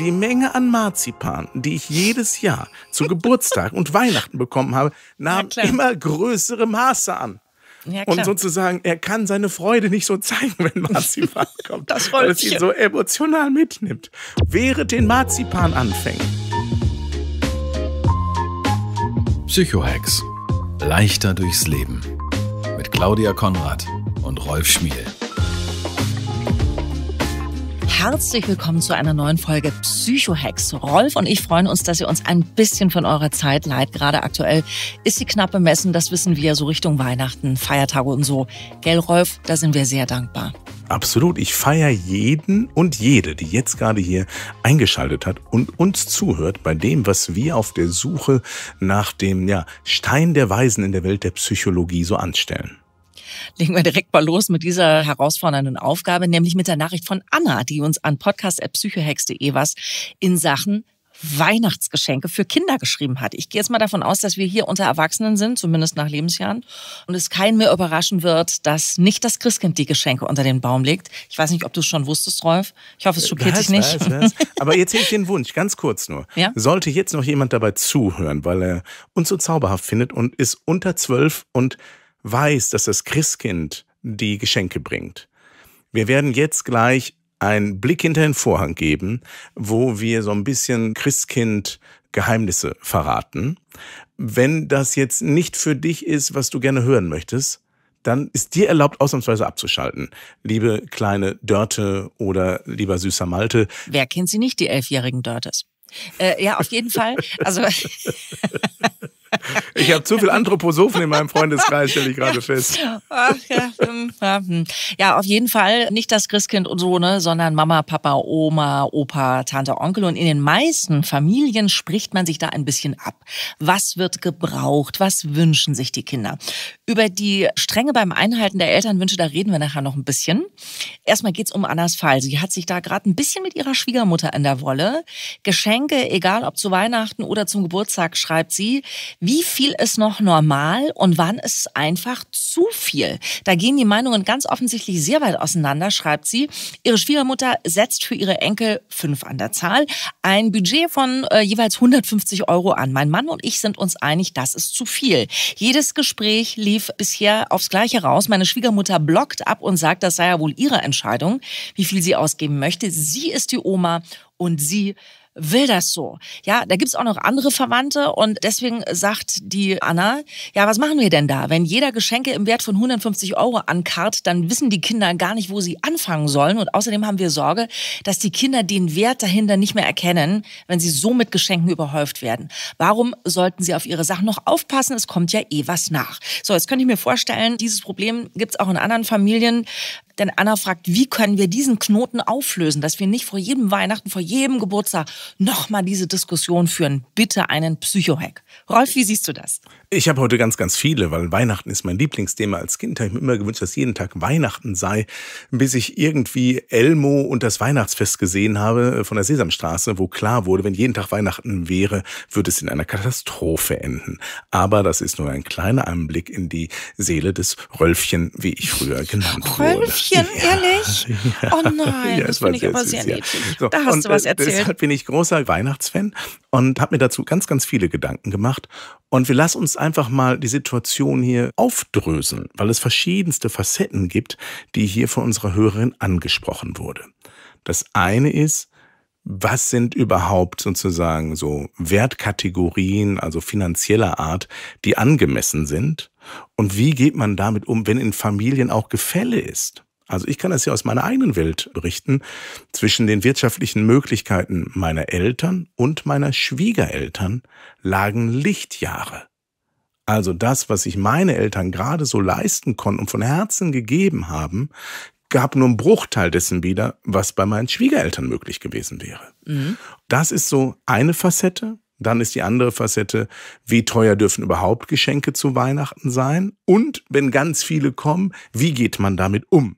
Die Menge an Marzipan, die ich jedes Jahr zu Geburtstag und Weihnachten bekommen habe, nahm ja, immer größere Maße an. Ja, und sozusagen, er kann seine Freude nicht so zeigen, wenn Marzipan kommt, das weil es ihn so emotional mitnimmt. Wäre den Marzipan anfängen. Psychohex. Leichter durchs Leben. Mit Claudia Konrad und Rolf Schmiel herzlich willkommen zu einer neuen Folge Psychohacks. Rolf und ich freuen uns, dass ihr uns ein bisschen von eurer Zeit leiht. Gerade aktuell ist sie knapp bemessen, das wissen wir so Richtung Weihnachten, Feiertage und so. Gell, Rolf, da sind wir sehr dankbar. Absolut, ich feiere jeden und jede, die jetzt gerade hier eingeschaltet hat und uns zuhört bei dem, was wir auf der Suche nach dem ja, Stein der Weisen in der Welt der Psychologie so anstellen legen wir direkt mal los mit dieser herausfordernden Aufgabe, nämlich mit der Nachricht von Anna, die uns an podcast.psychohex.de was in Sachen Weihnachtsgeschenke für Kinder geschrieben hat. Ich gehe jetzt mal davon aus, dass wir hier unter Erwachsenen sind, zumindest nach Lebensjahren, und es keinen mehr überraschen wird, dass nicht das Christkind die Geschenke unter den Baum legt. Ich weiß nicht, ob du es schon wusstest, Rolf. Ich hoffe, es äh, schockiert was, dich nicht. Was, was? Aber jetzt hätte ich den Wunsch, ganz kurz nur. Ja? Sollte jetzt noch jemand dabei zuhören, weil er uns so zauberhaft findet und ist unter zwölf und weiß, dass das Christkind die Geschenke bringt. Wir werden jetzt gleich einen Blick hinter den Vorhang geben, wo wir so ein bisschen Christkind Geheimnisse verraten. Wenn das jetzt nicht für dich ist, was du gerne hören möchtest, dann ist dir erlaubt, ausnahmsweise abzuschalten. Liebe kleine Dörte oder lieber süßer Malte. Wer kennt sie nicht, die elfjährigen Dörtes? Äh, ja, auf jeden Fall. Also Ich habe zu viel Anthroposophen in meinem Freundeskreis, stelle ich gerade fest. Ach, ja. Hm, hm. ja, auf jeden Fall nicht das Christkind und so, ne, sondern Mama, Papa, Oma, Opa, Tante, Onkel. Und in den meisten Familien spricht man sich da ein bisschen ab. Was wird gebraucht? Was wünschen sich die Kinder? Über die Strenge beim Einhalten der Elternwünsche, da reden wir nachher noch ein bisschen. Erstmal geht's um Annas Fall. Sie hat sich da gerade ein bisschen mit ihrer Schwiegermutter in der Wolle. Geschenke, egal ob zu Weihnachten oder zum Geburtstag, schreibt sie, wie viel ist noch normal und wann ist es einfach zu viel? Da gehen die Meinungen ganz offensichtlich sehr weit auseinander, schreibt sie. Ihre Schwiegermutter setzt für ihre Enkel fünf an der Zahl ein Budget von äh, jeweils 150 Euro an. Mein Mann und ich sind uns einig, das ist zu viel. Jedes Gespräch lief bisher aufs Gleiche raus. Meine Schwiegermutter blockt ab und sagt, das sei ja wohl ihre Entscheidung, wie viel sie ausgeben möchte. Sie ist die Oma und sie will das so. Ja, da gibt's auch noch andere Verwandte und deswegen sagt die Anna, ja, was machen wir denn da? Wenn jeder Geschenke im Wert von 150 Euro ankarrt, dann wissen die Kinder gar nicht, wo sie anfangen sollen und außerdem haben wir Sorge, dass die Kinder den Wert dahinter nicht mehr erkennen, wenn sie so mit Geschenken überhäuft werden. Warum sollten sie auf ihre Sachen noch aufpassen? Es kommt ja eh was nach. So, jetzt könnte ich mir vorstellen, dieses Problem gibt's auch in anderen Familien. Denn Anna fragt, wie können wir diesen Knoten auflösen, dass wir nicht vor jedem Weihnachten, vor jedem Geburtstag nochmal diese Diskussion führen. Bitte einen Psychohack. Rolf, wie siehst du das? Ich habe heute ganz, ganz viele, weil Weihnachten ist mein Lieblingsthema. Als Kind habe ich mir immer gewünscht, dass jeden Tag Weihnachten sei, bis ich irgendwie Elmo und das Weihnachtsfest gesehen habe von der Sesamstraße, wo klar wurde, wenn jeden Tag Weihnachten wäre, würde es in einer Katastrophe enden. Aber das ist nur ein kleiner Einblick in die Seele des Rölfchen, wie ich früher genannt wurde. Häschen, ja, ehrlich? Ja. Oh nein, ja, das finde ich aber sehr niedlich. So, da hast und, du was äh, erzählt. Deshalb bin ich großer Weihnachtsfan und habe mir dazu ganz, ganz viele Gedanken gemacht. Und wir lassen uns einfach mal die Situation hier aufdrösen, weil es verschiedenste Facetten gibt, die hier von unserer Hörerin angesprochen wurde. Das eine ist, was sind überhaupt sozusagen so Wertkategorien, also finanzieller Art, die angemessen sind? Und wie geht man damit um, wenn in Familien auch Gefälle ist? Also ich kann das ja aus meiner eigenen Welt berichten, zwischen den wirtschaftlichen Möglichkeiten meiner Eltern und meiner Schwiegereltern lagen Lichtjahre. Also das, was sich meine Eltern gerade so leisten konnten und von Herzen gegeben haben, gab nur einen Bruchteil dessen wieder, was bei meinen Schwiegereltern möglich gewesen wäre. Mhm. Das ist so eine Facette. Dann ist die andere Facette, wie teuer dürfen überhaupt Geschenke zu Weihnachten sein? Und wenn ganz viele kommen, wie geht man damit um?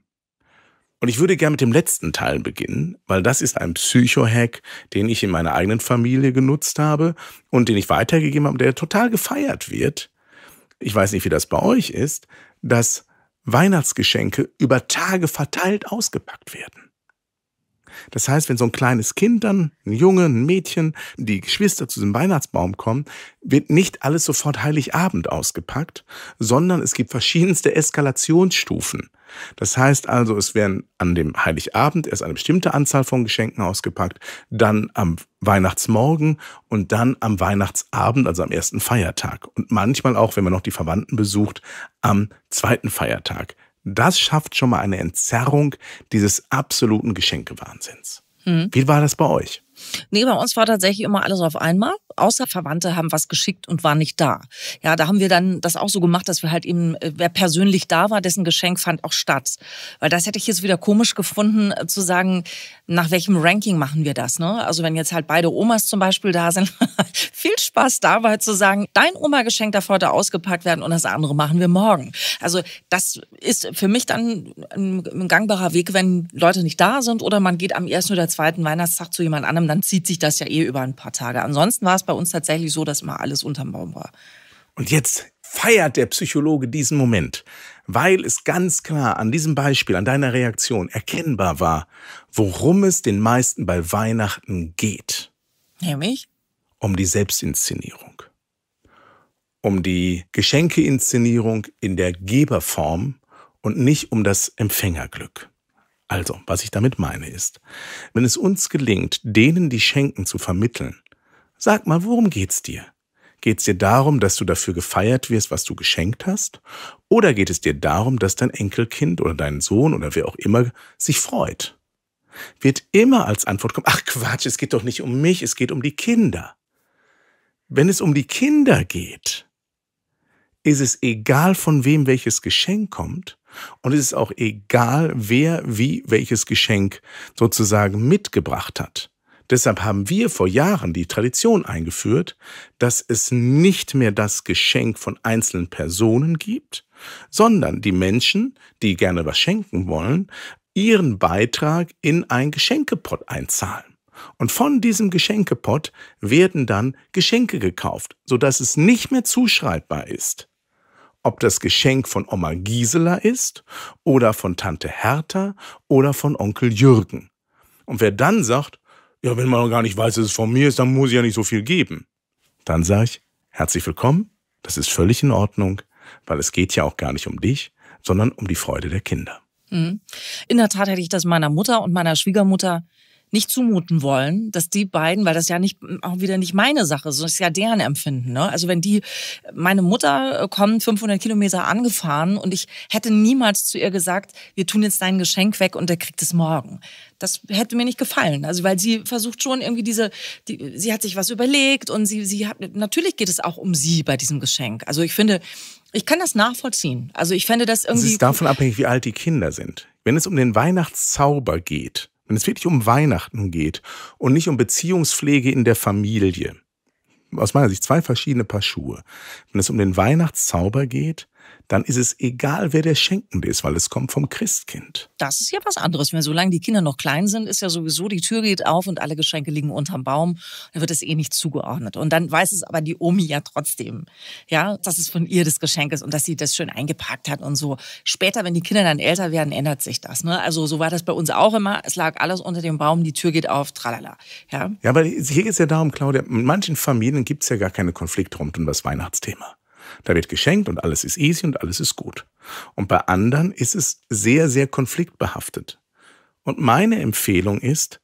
Und ich würde gerne mit dem letzten Teil beginnen, weil das ist ein Psycho-Hack, den ich in meiner eigenen Familie genutzt habe und den ich weitergegeben habe, der total gefeiert wird. Ich weiß nicht, wie das bei euch ist, dass Weihnachtsgeschenke über Tage verteilt ausgepackt werden. Das heißt, wenn so ein kleines Kind dann, ein Junge, ein Mädchen, die Geschwister zu dem Weihnachtsbaum kommen, wird nicht alles sofort Heiligabend ausgepackt, sondern es gibt verschiedenste Eskalationsstufen. Das heißt also, es werden an dem Heiligabend erst eine bestimmte Anzahl von Geschenken ausgepackt, dann am Weihnachtsmorgen und dann am Weihnachtsabend, also am ersten Feiertag. Und manchmal auch, wenn man noch die Verwandten besucht, am zweiten Feiertag. Das schafft schon mal eine Entzerrung dieses absoluten Geschenkewahnsinns. Hm. Wie war das bei euch? Nee, bei uns war tatsächlich immer alles auf einmal, außer Verwandte haben was geschickt und waren nicht da. Ja, da haben wir dann das auch so gemacht, dass wir halt eben, äh, wer persönlich da war, dessen Geschenk fand auch statt. Weil das hätte ich jetzt wieder komisch gefunden, äh, zu sagen, nach welchem Ranking machen wir das, ne? Also wenn jetzt halt beide Omas zum Beispiel da sind, viel Spaß dabei zu sagen, dein Oma-Geschenk darf heute ausgepackt werden und das andere machen wir morgen. Also das ist für mich dann ein gangbarer Weg, wenn Leute nicht da sind oder man geht am ersten oder zweiten Weihnachtstag zu jemand anderem dann zieht sich das ja eh über ein paar Tage. Ansonsten war es bei uns tatsächlich so, dass immer alles unterm Baum war. Und jetzt feiert der Psychologe diesen Moment, weil es ganz klar an diesem Beispiel, an deiner Reaktion erkennbar war, worum es den meisten bei Weihnachten geht. Nämlich? Um die Selbstinszenierung. Um die Geschenkeinszenierung in der Geberform und nicht um das Empfängerglück. Also, was ich damit meine ist, wenn es uns gelingt, denen, die schenken, zu vermitteln, sag mal, worum geht's dir? Geht's dir darum, dass du dafür gefeiert wirst, was du geschenkt hast? Oder geht es dir darum, dass dein Enkelkind oder dein Sohn oder wer auch immer sich freut? Wird immer als Antwort kommen, ach Quatsch, es geht doch nicht um mich, es geht um die Kinder. Wenn es um die Kinder geht, ist es egal, von wem welches Geschenk kommt, und es ist auch egal, wer wie welches Geschenk sozusagen mitgebracht hat. Deshalb haben wir vor Jahren die Tradition eingeführt, dass es nicht mehr das Geschenk von einzelnen Personen gibt, sondern die Menschen, die gerne was schenken wollen, ihren Beitrag in ein Geschenkepott einzahlen. Und von diesem Geschenkepott werden dann Geschenke gekauft, sodass es nicht mehr zuschreibbar ist ob das Geschenk von Oma Gisela ist oder von Tante Hertha oder von Onkel Jürgen. Und wer dann sagt, ja, wenn man noch gar nicht weiß, dass es von mir ist, dann muss ich ja nicht so viel geben. Dann sage ich, herzlich willkommen, das ist völlig in Ordnung, weil es geht ja auch gar nicht um dich, sondern um die Freude der Kinder. Mhm. In der Tat hätte ich das meiner Mutter und meiner Schwiegermutter nicht zumuten wollen, dass die beiden, weil das ja nicht auch wieder nicht meine Sache ist, sondern ist ja deren Empfinden. Ne? Also wenn die, meine Mutter äh, kommt 500 Kilometer angefahren und ich hätte niemals zu ihr gesagt, wir tun jetzt dein Geschenk weg und er kriegt es morgen. Das hätte mir nicht gefallen. Also weil sie versucht schon irgendwie diese, die, sie hat sich was überlegt und sie, sie hat, natürlich geht es auch um sie bei diesem Geschenk. Also ich finde, ich kann das nachvollziehen. Also ich fände das irgendwie. Es ist davon abhängig, wie alt die Kinder sind. Wenn es um den Weihnachtszauber geht, wenn es wirklich um Weihnachten geht und nicht um Beziehungspflege in der Familie, aus meiner Sicht zwei verschiedene Paar Schuhe. Wenn es um den Weihnachtszauber geht, dann ist es egal, wer der Schenkende ist, weil es kommt vom Christkind. Das ist ja was anderes. Wenn solange die Kinder noch klein sind, ist ja sowieso, die Tür geht auf und alle Geschenke liegen unterm Baum, dann wird es eh nicht zugeordnet. Und dann weiß es aber die Omi ja trotzdem, ja, dass es von ihr das Geschenk ist und dass sie das schön eingepackt hat und so. Später, wenn die Kinder dann älter werden, ändert sich das. Ne? Also so war das bei uns auch immer. Es lag alles unter dem Baum, die Tür geht auf, tralala. Ja, ja aber hier geht es ja darum, Claudia, in manchen Familien gibt es ja gar keine Konflikte rund um das Weihnachtsthema. Da wird geschenkt und alles ist easy und alles ist gut. Und bei anderen ist es sehr, sehr konfliktbehaftet. Und meine Empfehlung ist,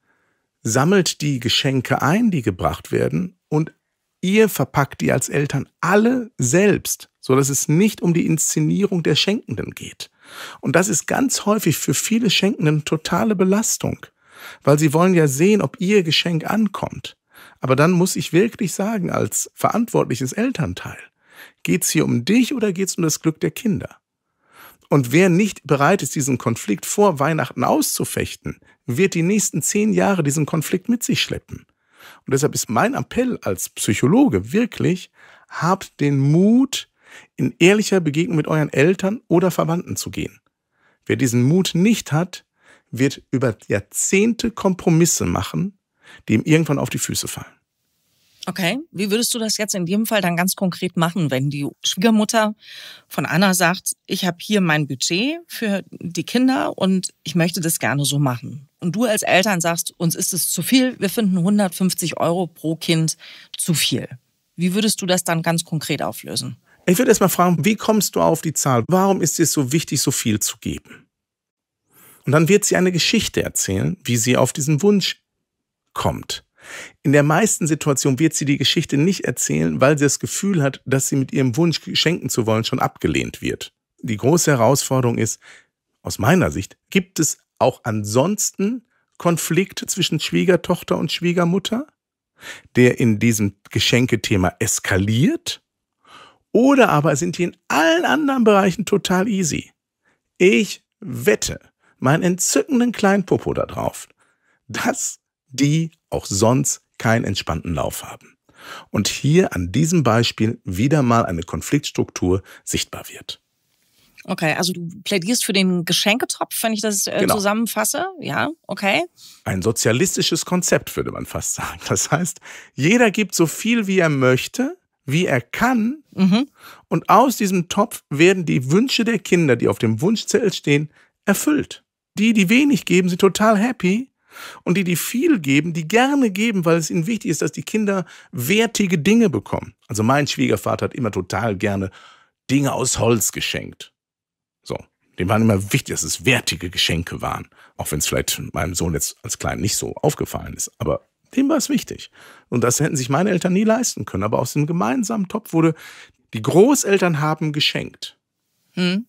sammelt die Geschenke ein, die gebracht werden, und ihr verpackt die als Eltern alle selbst, so dass es nicht um die Inszenierung der Schenkenden geht. Und das ist ganz häufig für viele Schenkenden totale Belastung, weil sie wollen ja sehen, ob ihr Geschenk ankommt. Aber dann muss ich wirklich sagen, als verantwortliches Elternteil, Geht's hier um dich oder geht's um das Glück der Kinder? Und wer nicht bereit ist, diesen Konflikt vor Weihnachten auszufechten, wird die nächsten zehn Jahre diesen Konflikt mit sich schleppen. Und deshalb ist mein Appell als Psychologe wirklich, habt den Mut, in ehrlicher Begegnung mit euren Eltern oder Verwandten zu gehen. Wer diesen Mut nicht hat, wird über Jahrzehnte Kompromisse machen, die ihm irgendwann auf die Füße fallen. Okay, wie würdest du das jetzt in dem Fall dann ganz konkret machen, wenn die Schwiegermutter von Anna sagt, ich habe hier mein Budget für die Kinder und ich möchte das gerne so machen? Und du als Eltern sagst, uns ist es zu viel, wir finden 150 Euro pro Kind zu viel. Wie würdest du das dann ganz konkret auflösen? Ich würde erst mal fragen, wie kommst du auf die Zahl? Warum ist es so wichtig, so viel zu geben? Und dann wird sie eine Geschichte erzählen, wie sie auf diesen Wunsch kommt. In der meisten Situation wird sie die Geschichte nicht erzählen, weil sie das Gefühl hat, dass sie mit ihrem Wunsch, schenken zu wollen, schon abgelehnt wird. Die große Herausforderung ist, aus meiner Sicht, gibt es auch ansonsten Konflikte zwischen Schwiegertochter und Schwiegermutter, der in diesem Geschenkethema eskaliert? Oder aber sind die in allen anderen Bereichen total easy? Ich wette meinen entzückenden kleinen Popo da drauf, dass die auch sonst keinen entspannten Lauf haben. Und hier an diesem Beispiel wieder mal eine Konfliktstruktur sichtbar wird. Okay, also du plädierst für den Geschenketopf, wenn ich das äh, genau. zusammenfasse. Ja, okay. Ein sozialistisches Konzept, würde man fast sagen. Das heißt, jeder gibt so viel, wie er möchte, wie er kann. Mhm. Und aus diesem Topf werden die Wünsche der Kinder, die auf dem Wunschzettel stehen, erfüllt. Die, die wenig geben, sind total happy und die, die viel geben, die gerne geben, weil es ihnen wichtig ist, dass die Kinder wertige Dinge bekommen. Also mein Schwiegervater hat immer total gerne Dinge aus Holz geschenkt. So. Dem waren immer wichtig, dass es wertige Geschenke waren. Auch wenn es vielleicht meinem Sohn jetzt als Klein nicht so aufgefallen ist. Aber dem war es wichtig. Und das hätten sich meine Eltern nie leisten können. Aber aus dem gemeinsamen Topf wurde, die Großeltern haben geschenkt. Hm.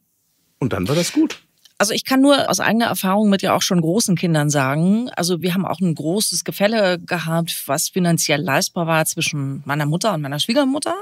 Und dann war das gut. Also ich kann nur aus eigener Erfahrung mit ja auch schon großen Kindern sagen, also wir haben auch ein großes Gefälle gehabt, was finanziell leistbar war zwischen meiner Mutter und meiner Schwiegermutter.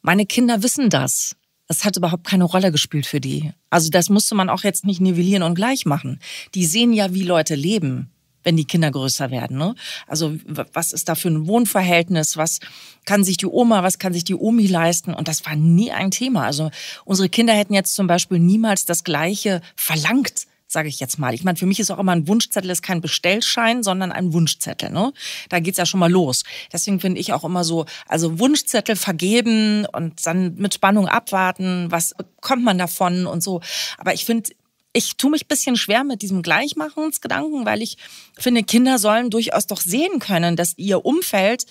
Meine Kinder wissen das. Das hat überhaupt keine Rolle gespielt für die. Also das musste man auch jetzt nicht nivellieren und gleich machen. Die sehen ja, wie Leute leben wenn die Kinder größer werden. Ne? Also was ist da für ein Wohnverhältnis? Was kann sich die Oma, was kann sich die Omi leisten? Und das war nie ein Thema. Also unsere Kinder hätten jetzt zum Beispiel niemals das Gleiche verlangt sage ich jetzt mal. Ich meine, für mich ist auch immer ein Wunschzettel ist kein Bestellschein, sondern ein Wunschzettel. Ne? Da geht's ja schon mal los. Deswegen finde ich auch immer so, also Wunschzettel vergeben und dann mit Spannung abwarten, was kommt man davon und so. Aber ich finde, ich tue mich bisschen schwer mit diesem Gleichmachungsgedanken, weil ich finde, Kinder sollen durchaus doch sehen können, dass ihr Umfeld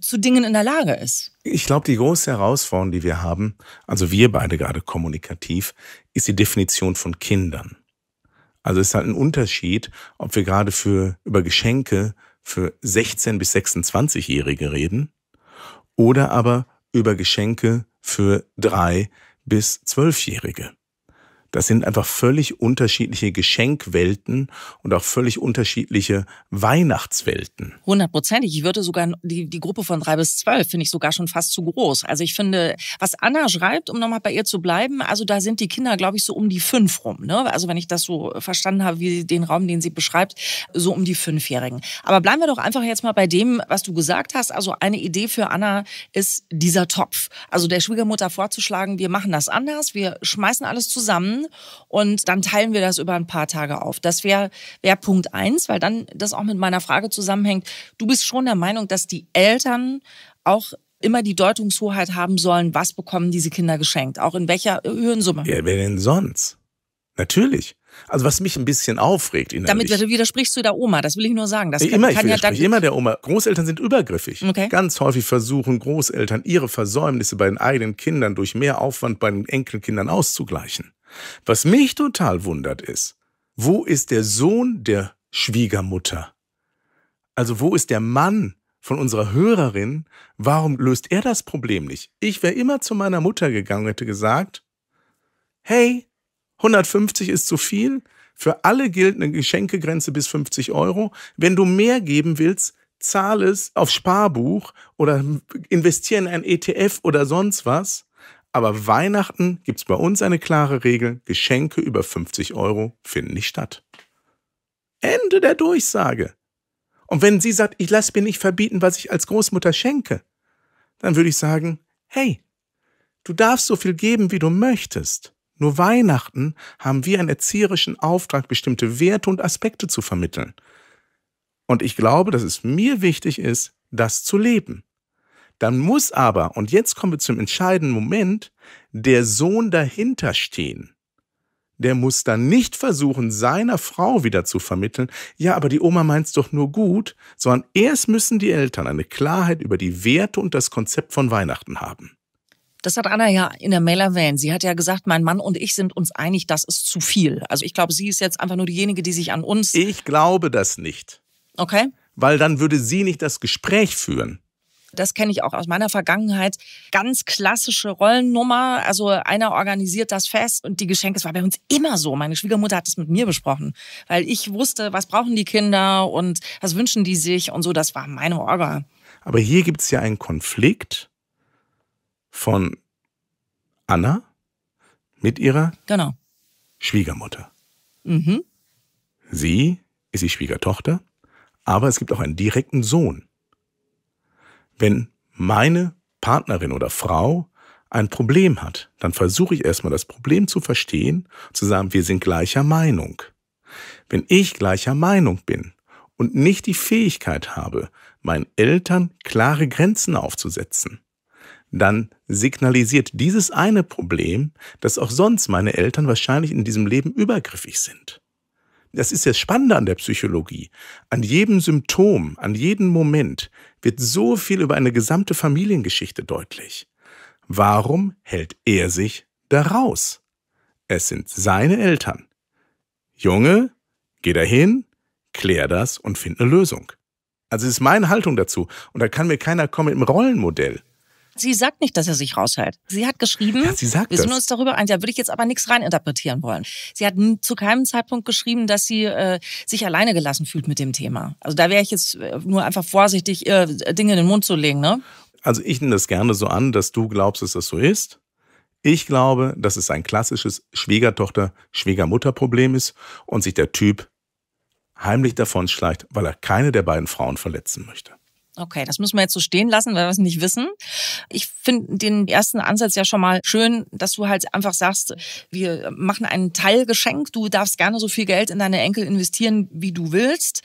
zu Dingen in der Lage ist. Ich glaube, die große Herausforderung, die wir haben, also wir beide gerade kommunikativ, ist die Definition von Kindern. Also es ist halt ein Unterschied, ob wir gerade für über Geschenke für 16 bis 26-Jährige reden oder aber über Geschenke für 3- bis 12-Jährige. Das sind einfach völlig unterschiedliche Geschenkwelten und auch völlig unterschiedliche Weihnachtswelten. Hundertprozentig. Ich würde sogar die, die Gruppe von drei bis zwölf finde ich sogar schon fast zu groß. Also ich finde, was Anna schreibt, um nochmal bei ihr zu bleiben, also da sind die Kinder, glaube ich, so um die fünf rum. Ne? Also wenn ich das so verstanden habe, wie den Raum, den sie beschreibt, so um die Fünfjährigen. Aber bleiben wir doch einfach jetzt mal bei dem, was du gesagt hast. Also eine Idee für Anna ist dieser Topf. Also der Schwiegermutter vorzuschlagen, wir machen das anders, wir schmeißen alles zusammen und dann teilen wir das über ein paar Tage auf. Das wäre wär Punkt eins, weil dann das auch mit meiner Frage zusammenhängt. Du bist schon der Meinung, dass die Eltern auch immer die Deutungshoheit haben sollen, was bekommen diese Kinder geschenkt, auch in welcher Höhensumme. Ja, wer denn sonst? Natürlich. Also was mich ein bisschen aufregt innerlich. Damit widersprichst du der Oma, das will ich nur sagen. Das äh, kann, immer, ich kann ja immer der Oma. Großeltern sind übergriffig. Okay. Ganz häufig versuchen Großeltern ihre Versäumnisse bei den eigenen Kindern durch mehr Aufwand bei den Enkelkindern auszugleichen. Was mich total wundert ist, wo ist der Sohn der Schwiegermutter? Also wo ist der Mann von unserer Hörerin? Warum löst er das Problem nicht? Ich wäre immer zu meiner Mutter gegangen und hätte gesagt, hey, 150 ist zu viel. Für alle gilt eine Geschenkegrenze bis 50 Euro. Wenn du mehr geben willst, zahle es auf Sparbuch oder investiere in ein ETF oder sonst was. Aber Weihnachten gibt es bei uns eine klare Regel, Geschenke über 50 Euro finden nicht statt. Ende der Durchsage. Und wenn sie sagt, ich lasse mir nicht verbieten, was ich als Großmutter schenke, dann würde ich sagen, hey, du darfst so viel geben, wie du möchtest. Nur Weihnachten haben wir einen erzieherischen Auftrag, bestimmte Werte und Aspekte zu vermitteln. Und ich glaube, dass es mir wichtig ist, das zu leben. Dann muss aber, und jetzt kommen wir zum entscheidenden Moment, der Sohn dahinter stehen. Der muss dann nicht versuchen, seiner Frau wieder zu vermitteln, ja, aber die Oma meint's doch nur gut, sondern erst müssen die Eltern eine Klarheit über die Werte und das Konzept von Weihnachten haben. Das hat Anna ja in der Mail erwähnt. Sie hat ja gesagt, mein Mann und ich sind uns einig, das ist zu viel. Also ich glaube, sie ist jetzt einfach nur diejenige, die sich an uns. Ich glaube das nicht. Okay. Weil dann würde sie nicht das Gespräch führen das kenne ich auch aus meiner Vergangenheit, ganz klassische Rollennummer. Also einer organisiert das Fest und die Geschenke, es war bei uns immer so. Meine Schwiegermutter hat es mit mir besprochen, weil ich wusste, was brauchen die Kinder und was wünschen die sich und so, das war meine Orga. Aber hier gibt es ja einen Konflikt von Anna mit ihrer genau. Schwiegermutter. Mhm. Sie ist die Schwiegertochter, aber es gibt auch einen direkten Sohn wenn meine Partnerin oder Frau ein Problem hat, dann versuche ich erstmal das Problem zu verstehen, zu sagen, wir sind gleicher Meinung. Wenn ich gleicher Meinung bin und nicht die Fähigkeit habe, meinen Eltern klare Grenzen aufzusetzen, dann signalisiert dieses eine Problem, dass auch sonst meine Eltern wahrscheinlich in diesem Leben übergriffig sind. Das ist das Spannende an der Psychologie. An jedem Symptom, an jedem Moment wird so viel über eine gesamte Familiengeschichte deutlich. Warum hält er sich daraus? Es sind seine Eltern. Junge, geh dahin, klär das und find eine Lösung. Also es ist meine Haltung dazu. Und da kann mir keiner kommen im Rollenmodell. Sie sagt nicht, dass er sich raushält. Sie hat geschrieben, ja, sie sagt wir sind das. uns darüber einig. da würde ich jetzt aber nichts reininterpretieren wollen. Sie hat zu keinem Zeitpunkt geschrieben, dass sie äh, sich alleine gelassen fühlt mit dem Thema. Also da wäre ich jetzt äh, nur einfach vorsichtig, ihr äh, Dinge in den Mund zu legen. Ne? Also ich nehme das gerne so an, dass du glaubst, dass das so ist. Ich glaube, dass es ein klassisches Schwiegertochter-Schwiegermutter-Problem ist und sich der Typ heimlich davon schleicht, weil er keine der beiden Frauen verletzen möchte. Okay, das müssen wir jetzt so stehen lassen, weil wir es nicht wissen. Ich finde den ersten Ansatz ja schon mal schön, dass du halt einfach sagst, wir machen einen Teilgeschenk, du darfst gerne so viel Geld in deine Enkel investieren, wie du willst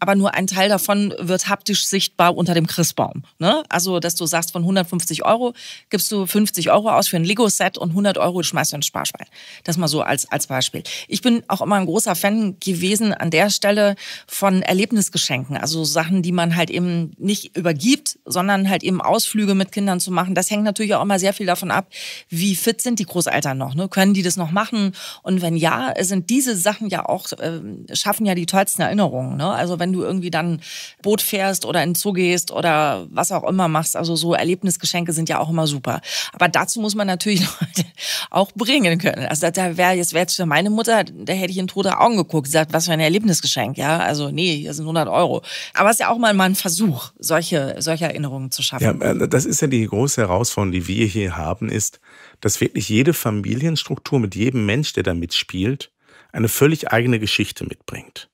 aber nur ein Teil davon wird haptisch sichtbar unter dem Christbaum. Ne? Also, dass du sagst, von 150 Euro gibst du 50 Euro aus für ein Lego-Set und 100 Euro schmeißt du ins Sparschwein. Das mal so als, als Beispiel. Ich bin auch immer ein großer Fan gewesen an der Stelle von Erlebnisgeschenken. Also Sachen, die man halt eben nicht übergibt, sondern halt eben Ausflüge mit Kindern zu machen. Das hängt natürlich auch immer sehr viel davon ab, wie fit sind die Großeltern noch. Ne? Können die das noch machen? Und wenn ja, sind diese Sachen ja auch, äh, schaffen ja die tollsten Erinnerungen. Ne? Also wenn wenn du irgendwie dann Boot fährst oder in den Zoo gehst oder was auch immer machst. Also so Erlebnisgeschenke sind ja auch immer super. Aber dazu muss man natürlich Leute auch bringen können. Also da wäre jetzt wäre für meine Mutter, da hätte ich in tote Augen geguckt, gesagt, was für ein Erlebnisgeschenk, ja. Also nee, hier sind 100 Euro. Aber es ist ja auch mal mal ein Versuch, solche solche Erinnerungen zu schaffen. Ja, äh, das ist ja die große Herausforderung, die wir hier haben, ist, dass wirklich jede Familienstruktur mit jedem Mensch, der da mitspielt, eine völlig eigene Geschichte mitbringt.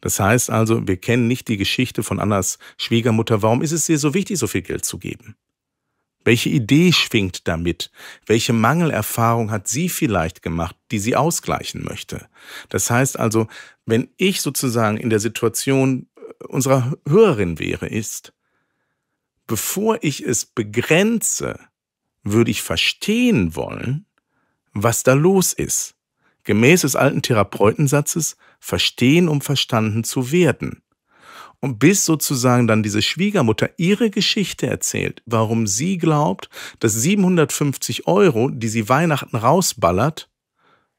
Das heißt also, wir kennen nicht die Geschichte von Annas Schwiegermutter. Warum ist es ihr so wichtig, so viel Geld zu geben? Welche Idee schwingt damit? Welche Mangelerfahrung hat sie vielleicht gemacht, die sie ausgleichen möchte? Das heißt also, wenn ich sozusagen in der Situation äh, unserer Hörerin wäre, ist, bevor ich es begrenze, würde ich verstehen wollen, was da los ist. Gemäß des alten Therapeutensatzes verstehen, um verstanden zu werden. Und bis sozusagen dann diese Schwiegermutter ihre Geschichte erzählt, warum sie glaubt, dass 750 Euro, die sie Weihnachten rausballert,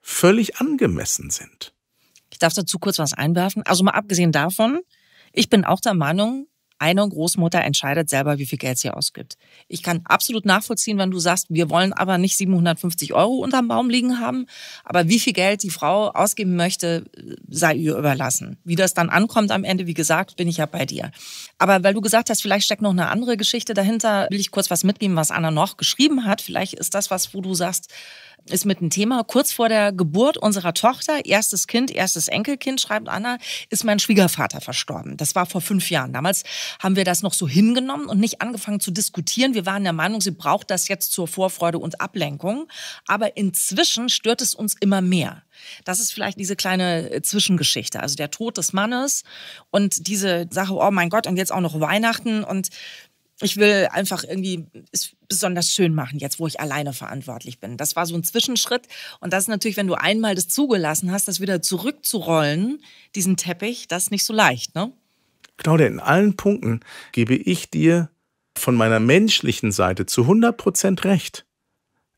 völlig angemessen sind. Ich darf dazu kurz was einwerfen. Also mal abgesehen davon, ich bin auch der Meinung, eine Großmutter entscheidet selber, wie viel Geld sie ausgibt. Ich kann absolut nachvollziehen, wenn du sagst, wir wollen aber nicht 750 Euro unterm Baum liegen haben, aber wie viel Geld die Frau ausgeben möchte, sei ihr überlassen. Wie das dann ankommt am Ende, wie gesagt, bin ich ja bei dir. Aber weil du gesagt hast, vielleicht steckt noch eine andere Geschichte dahinter, will ich kurz was mitgeben, was Anna noch geschrieben hat. Vielleicht ist das was, wo du sagst, ist mit einem Thema. Kurz vor der Geburt unserer Tochter, erstes Kind, erstes Enkelkind, schreibt Anna, ist mein Schwiegervater verstorben. Das war vor fünf Jahren. Damals haben wir das noch so hingenommen und nicht angefangen zu diskutieren. Wir waren der Meinung, sie braucht das jetzt zur Vorfreude und Ablenkung. Aber inzwischen stört es uns immer mehr. Das ist vielleicht diese kleine äh, Zwischengeschichte. Also der Tod des Mannes und diese Sache, oh mein Gott, und jetzt auch noch Weihnachten und ich will einfach irgendwie es besonders schön machen, jetzt wo ich alleine verantwortlich bin. Das war so ein Zwischenschritt. Und das ist natürlich, wenn du einmal das zugelassen hast, das wieder zurückzurollen, diesen Teppich, das ist nicht so leicht, ne? Genau, denn in allen Punkten gebe ich dir von meiner menschlichen Seite zu 100 Prozent recht.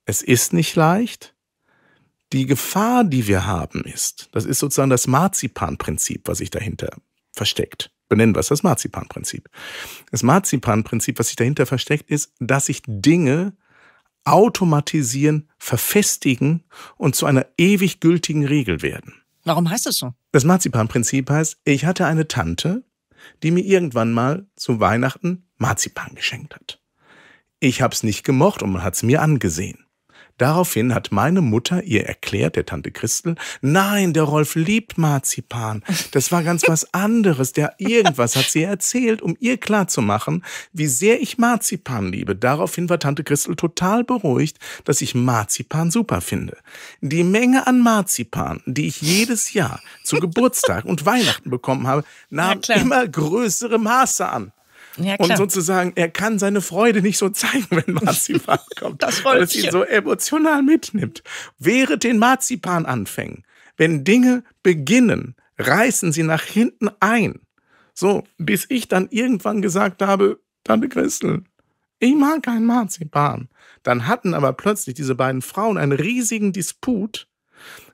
Es ist nicht leicht. Die Gefahr, die wir haben, ist, das ist sozusagen das Marzipanprinzip, was sich dahinter versteckt benennen wir es das Marzipanprinzip. Das Marzipanprinzip, was sich dahinter versteckt, ist, dass sich Dinge automatisieren, verfestigen und zu einer ewig gültigen Regel werden. Warum heißt das so? Das Marzipanprinzip heißt, ich hatte eine Tante, die mir irgendwann mal zu Weihnachten Marzipan geschenkt hat. Ich hab's nicht gemocht und man hat's mir angesehen. Daraufhin hat meine Mutter ihr erklärt, der Tante Christel, nein, der Rolf liebt Marzipan. Das war ganz was anderes. Der irgendwas hat sie erzählt, um ihr klarzumachen, wie sehr ich Marzipan liebe. Daraufhin war Tante Christel total beruhigt, dass ich Marzipan super finde. Die Menge an Marzipan, die ich jedes Jahr zu Geburtstag und Weihnachten bekommen habe, nahm immer größere Maße an. Ja, und sozusagen, er kann seine Freude nicht so zeigen, wenn Marzipan kommt, das weil es ihn so emotional mitnimmt. Während den Marzipan anfängen, wenn Dinge beginnen, reißen sie nach hinten ein. So, bis ich dann irgendwann gesagt habe, Tante Christel, ich mag keinen Marzipan. Dann hatten aber plötzlich diese beiden Frauen einen riesigen Disput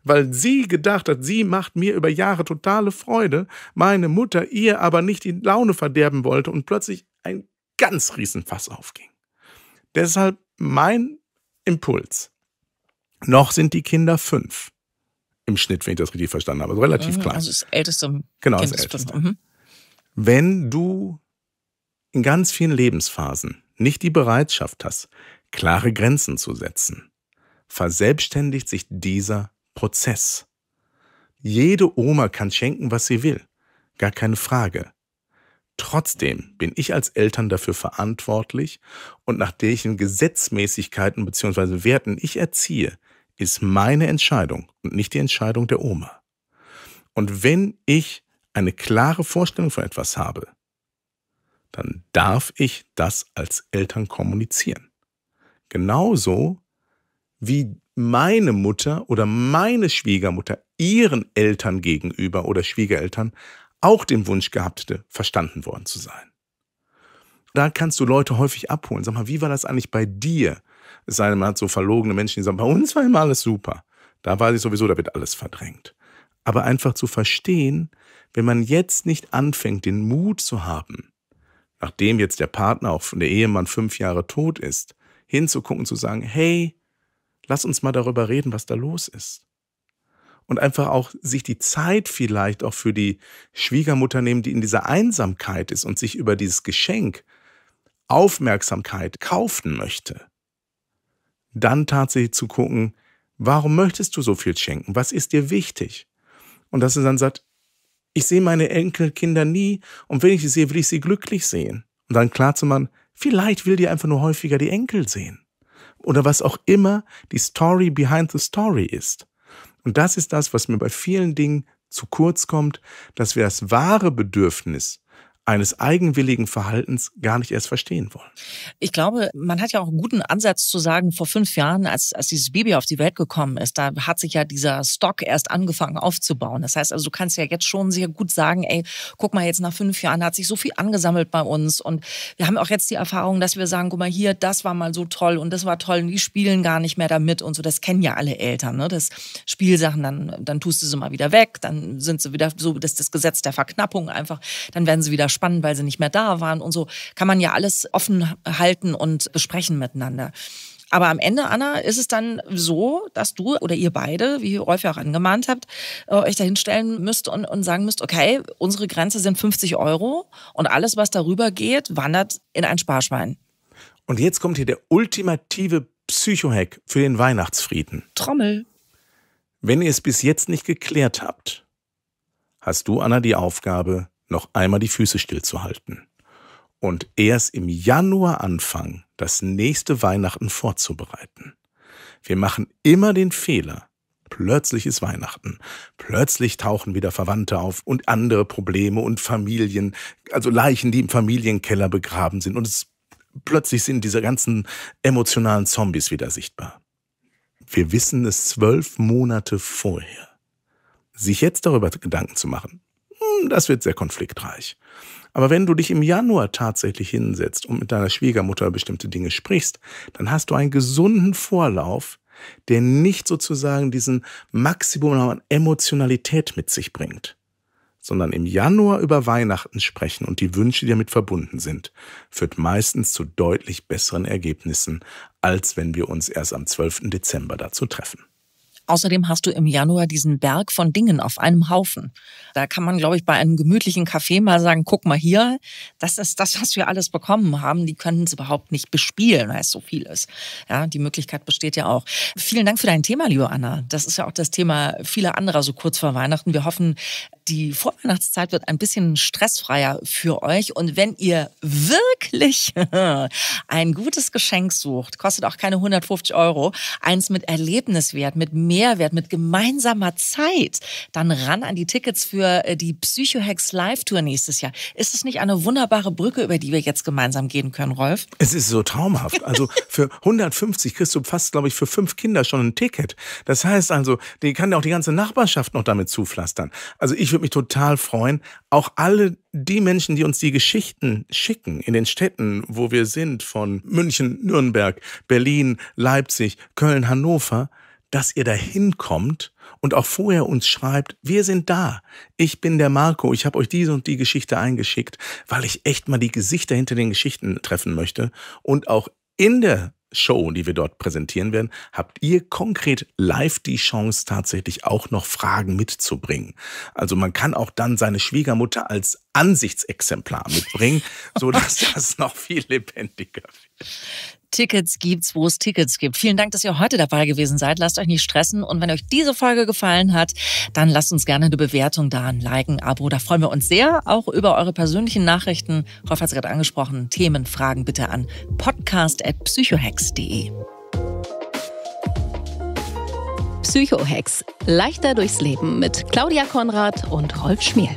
weil sie gedacht hat, sie macht mir über Jahre totale Freude, meine Mutter ihr aber nicht die Laune verderben wollte und plötzlich ein ganz Riesenfass aufging. Deshalb mein Impuls. Noch sind die Kinder fünf. Im Schnitt, wenn ich das richtig verstanden habe. Also relativ mhm, klein. Also das älteste. Genau, kind das älteste. Mhm. Wenn du in ganz vielen Lebensphasen nicht die Bereitschaft hast, klare Grenzen zu setzen, verselbstständigt sich dieser Prozess. Jede Oma kann schenken, was sie will, gar keine Frage. Trotzdem bin ich als Eltern dafür verantwortlich und nach welchen Gesetzmäßigkeiten bzw. Werten ich erziehe, ist meine Entscheidung und nicht die Entscheidung der Oma. Und wenn ich eine klare Vorstellung von etwas habe, dann darf ich das als Eltern kommunizieren. Genauso wie meine Mutter oder meine Schwiegermutter ihren Eltern gegenüber oder Schwiegereltern auch den Wunsch gehabt hätte, verstanden worden zu sein. Da kannst du Leute häufig abholen. Sag mal, wie war das eigentlich bei dir? Es sei denn, man hat so verlogene Menschen, die sagen, bei uns war immer alles super. Da weiß ich sowieso, da wird alles verdrängt. Aber einfach zu verstehen, wenn man jetzt nicht anfängt, den Mut zu haben, nachdem jetzt der Partner, auch von der Ehemann fünf Jahre tot ist, hinzugucken, zu sagen, hey, lass uns mal darüber reden, was da los ist. Und einfach auch sich die Zeit vielleicht auch für die Schwiegermutter nehmen, die in dieser Einsamkeit ist und sich über dieses Geschenk Aufmerksamkeit kaufen möchte. Dann tatsächlich zu gucken, warum möchtest du so viel schenken? Was ist dir wichtig? Und dass sie dann sagt, ich sehe meine Enkelkinder nie und wenn ich sie sehe, will ich sie glücklich sehen. Und dann klar zu machen, vielleicht will die einfach nur häufiger die Enkel sehen oder was auch immer die Story behind the Story ist. Und das ist das, was mir bei vielen Dingen zu kurz kommt, dass wir das wahre Bedürfnis eines eigenwilligen Verhaltens gar nicht erst verstehen wollen. Ich glaube, man hat ja auch einen guten Ansatz zu sagen, vor fünf Jahren, als, als dieses Baby auf die Welt gekommen ist, da hat sich ja dieser Stock erst angefangen aufzubauen. Das heißt also, du kannst ja jetzt schon sehr gut sagen, ey, guck mal, jetzt nach fünf Jahren hat sich so viel angesammelt bei uns und wir haben auch jetzt die Erfahrung, dass wir sagen, guck mal hier, das war mal so toll und das war toll und die spielen gar nicht mehr damit und so. Das kennen ja alle Eltern, ne? Das Spielsachen, dann, dann tust du sie mal wieder weg, dann sind sie wieder so, das ist das Gesetz der Verknappung einfach, dann werden sie wieder spannend, weil sie nicht mehr da waren und so. Kann man ja alles offen halten und besprechen miteinander. Aber am Ende, Anna, ist es dann so, dass du oder ihr beide, wie Rolf ja auch angemahnt habt, äh, euch dahinstellen müsst und, und sagen müsst, okay, unsere Grenze sind 50 Euro und alles, was darüber geht, wandert in ein Sparschwein. Und jetzt kommt hier der ultimative Psychohack für den Weihnachtsfrieden. Trommel. Wenn ihr es bis jetzt nicht geklärt habt, hast du, Anna, die Aufgabe, noch einmal die Füße stillzuhalten und erst im Januar anfangen, das nächste Weihnachten vorzubereiten. Wir machen immer den Fehler, plötzlich ist Weihnachten, plötzlich tauchen wieder Verwandte auf und andere Probleme und Familien, also Leichen, die im Familienkeller begraben sind und es, plötzlich sind diese ganzen emotionalen Zombies wieder sichtbar. Wir wissen es zwölf Monate vorher. Sich jetzt darüber Gedanken zu machen, hm, das wird sehr konfliktreich. Aber wenn du dich im Januar tatsächlich hinsetzt und mit deiner Schwiegermutter bestimmte Dinge sprichst, dann hast du einen gesunden Vorlauf, der nicht sozusagen diesen Maximum an Emotionalität mit sich bringt, sondern im Januar über Weihnachten sprechen und die Wünsche, die damit verbunden sind, führt meistens zu deutlich besseren Ergebnissen, als wenn wir uns erst am 12. Dezember dazu treffen. Außerdem hast du im Januar diesen Berg von Dingen auf einem Haufen. Da kann man, glaube ich, bei einem gemütlichen Kaffee mal sagen, guck mal hier, das ist das, was wir alles bekommen haben. Die können es überhaupt nicht bespielen, weil es so viel ist. Ja, die Möglichkeit besteht ja auch. Vielen Dank für dein Thema, liebe Anna. Das ist ja auch das Thema vieler anderer so kurz vor Weihnachten. Wir hoffen, die Vorweihnachtszeit wird ein bisschen stressfreier für euch. Und wenn ihr wirklich ein gutes Geschenk sucht, kostet auch keine 150 Euro, eins mit Erlebniswert, mit mehr Mehrwert mit gemeinsamer Zeit dann ran an die Tickets für äh, die Psychohacks Live Tour nächstes Jahr. Ist es nicht eine wunderbare Brücke, über die wir jetzt gemeinsam gehen können, Rolf? Es ist so traumhaft. Also für 150 kriegst du fast, glaube ich, für fünf Kinder schon ein Ticket. Das heißt also, die kann ja auch die ganze Nachbarschaft noch damit zupflastern. Also ich würde mich total freuen, auch alle die Menschen, die uns die Geschichten schicken in den Städten, wo wir sind, von München, Nürnberg, Berlin, Leipzig, Köln, Hannover, dass ihr da hinkommt und auch vorher uns schreibt, wir sind da. Ich bin der Marco, ich habe euch diese und die Geschichte eingeschickt, weil ich echt mal die Gesichter hinter den Geschichten treffen möchte. Und auch in der Show, die wir dort präsentieren werden, habt ihr konkret live die Chance, tatsächlich auch noch Fragen mitzubringen. Also man kann auch dann seine Schwiegermutter als Ansichtsexemplar mitbringen, sodass das noch viel lebendiger wird. Tickets gibt's, wo es Tickets gibt. Vielen Dank, dass ihr heute dabei gewesen seid. Lasst euch nicht stressen. Und wenn euch diese Folge gefallen hat, dann lasst uns gerne eine Bewertung da, ein Like, ein Abo. Da freuen wir uns sehr. Auch über eure persönlichen Nachrichten. Rolf hat es gerade angesprochen. Themen, Fragen bitte an podcast.psychohex.de. Psychohex. Leichter durchs Leben mit Claudia Konrad und Rolf Schmiel.